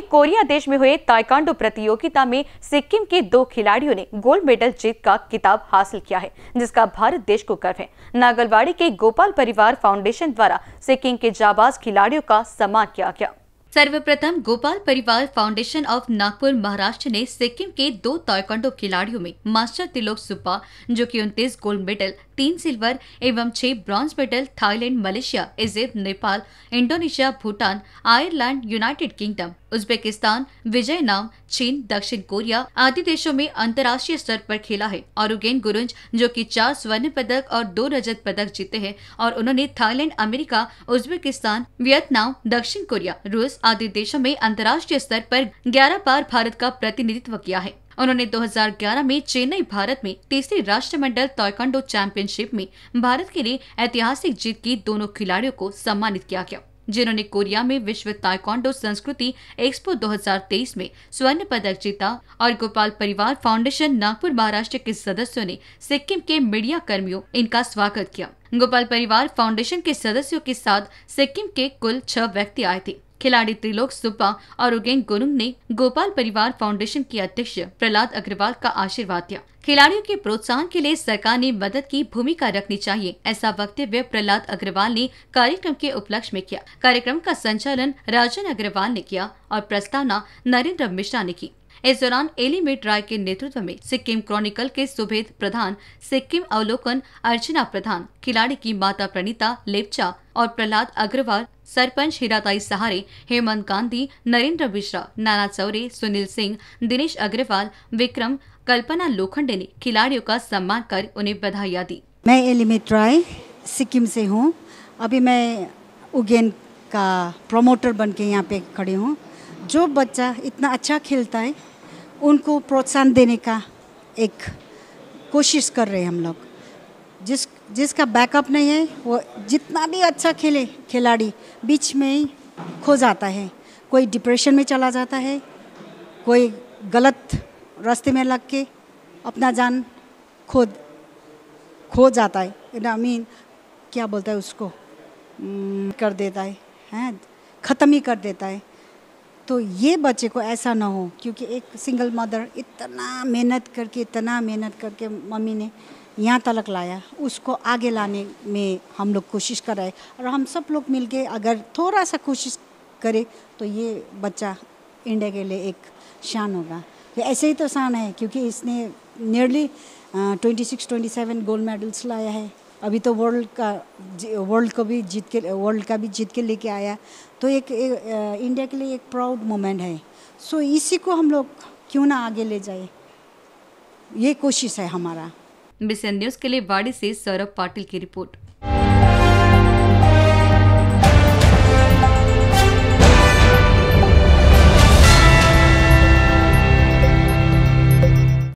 वहीं कोरिया देश में हुए ताइकांडो प्रतियोगिता में सिक्किम के दो खिलाड़ियों ने गोल्ड मेडल जीत का किताब हासिल किया है जिसका भारत देश को गर्व है नागलवाड़ी के गोपाल परिवार फाउंडेशन द्वारा सिक्किम के जाबाज खिलाड़ियों का सम्मान किया गया सर्वप्रथम गोपाल परिवार फाउंडेशन ऑफ नागपुर महाराष्ट्र ने सिक्किम के दो ताइकांडो खिलाड़ियों में मास्टर तिलोक सुपा जो कि उनतीस गोल्ड मेडल तीन सिल्वर एवं छह bronze medal Thailand Malaysia Egypt Nepal Indonesia Bhutan Ireland United Kingdom Uzbekistan नाम चीन दक्षिण कोरिया आदि देशों में अंतर्राष्ट्रीय स्तर पर खेला है और उगेन गुरुंज जो कि चार स्वर्ण पदक और दो रजत पदक जीते हैं और उन्होंने थाईलैंड अमेरिका उज्बेकिस्तान वियतनाम दक्षिण कोरिया रूस आदि देशों में अंतर्राष्ट्रीय स्तर पर ग्यारह बार भारत का प्रतिनिधित्व किया है उन्होंने 2011 में चेन्नई भारत में तीसरी राष्ट्रमंडल ताइक्वांडो चैंपियनशिप में भारत के लिए ऐतिहासिक जीत की दोनों खिलाड़ियों को सम्मानित किया गया जिन्होंने कोरिया में विश्व ताइकॉन्डो संस्कृति एक्सपो 2023 में स्वर्ण पदक जीता और गोपाल परिवार फाउंडेशन नागपुर महाराष्ट्र के सदस्यों ने सिक्किम के मीडिया कर्मियों इनका स्वागत किया गोपाल परिवार फाउंडेशन के सदस्यों के साथ सिक्किम के कुल छह व्यक्ति आए थे खिलाड़ी त्रिलोक सुब्बा और उगेन गुरुंग ने गोपाल परिवार फाउंडेशन के अध्यक्ष प्रहलाद अग्रवाल का आशीर्वाद दिया खिलाड़ियों के प्रोत्साहन के लिए सरकार ने मदद की भूमिका रखनी चाहिए ऐसा वक्तव्य प्रहलाद अग्रवाल ने कार्यक्रम के उपलक्ष्य में किया कार्यक्रम का संचालन राजन अग्रवाल ने किया और प्रस्तावना नरेंद्र मिश्रा ने की इस दौरान एली राय के नेतृत्व में सिक्किम क्रॉनिकल के सुभेद प्रधान सिक्किम अवलोकन अर्चना प्रधान खिलाड़ी की माता प्रणीता लेपचा और प्रहलाद अग्रवाल सरपंच हीराताई सहारे हेमंत गांधी नरेंद्र मिश्रा नाना चौरे सुनील सिंह दिनेश अग्रवाल विक्रम कल्पना लोखंडे ने खिलाड़ियों का सम्मान कर उन्हें बधाई दी मैं एलिमेट राय सिक्किम से हूँ अभी मैं उगेन का प्रमोटर बन के यहाँ पे खड़े हूँ जो बच्चा इतना अच्छा खेलता है उनको प्रोत्साहन देने का एक कोशिश कर रहे हैं हम लोग जिस जिसका बैकअप नहीं है वो जितना भी अच्छा खेले खिलाड़ी बीच में ही खो जाता है कोई डिप्रेशन में चला जाता है कोई गलत रास्ते में लग के अपना जान खो खो जाता है आई मीन क्या बोलता है उसको कर देता है हैं ख़त्म ही कर देता है तो ये बच्चे को ऐसा ना हो क्योंकि एक सिंगल मदर इतना मेहनत करके इतना मेहनत करके मम्मी ने यहाँ तलक लाया उसको आगे लाने में हम लोग कोशिश कर रहे और हम सब लोग मिल के अगर थोड़ा सा कोशिश करें तो ये बच्चा इंडिया के लिए एक शान होगा ऐसे ही तो शान है क्योंकि इसने nearly twenty six twenty seven gold medals लाया है अभी तो वर्ल्ड का वर्ल्ड को भी जीत के वर्ल्ड का भी जीत के लेके आया तो एक, एक इंडिया के लिए एक प्राउड मोमेंट है सो so, इसी को हम लोग क्यों ना आगे ले जाए ये कोशिश है हमारा बिसन न्यूज़ के लिए वाड़ी से सौरभ पाटिल की रिपोर्ट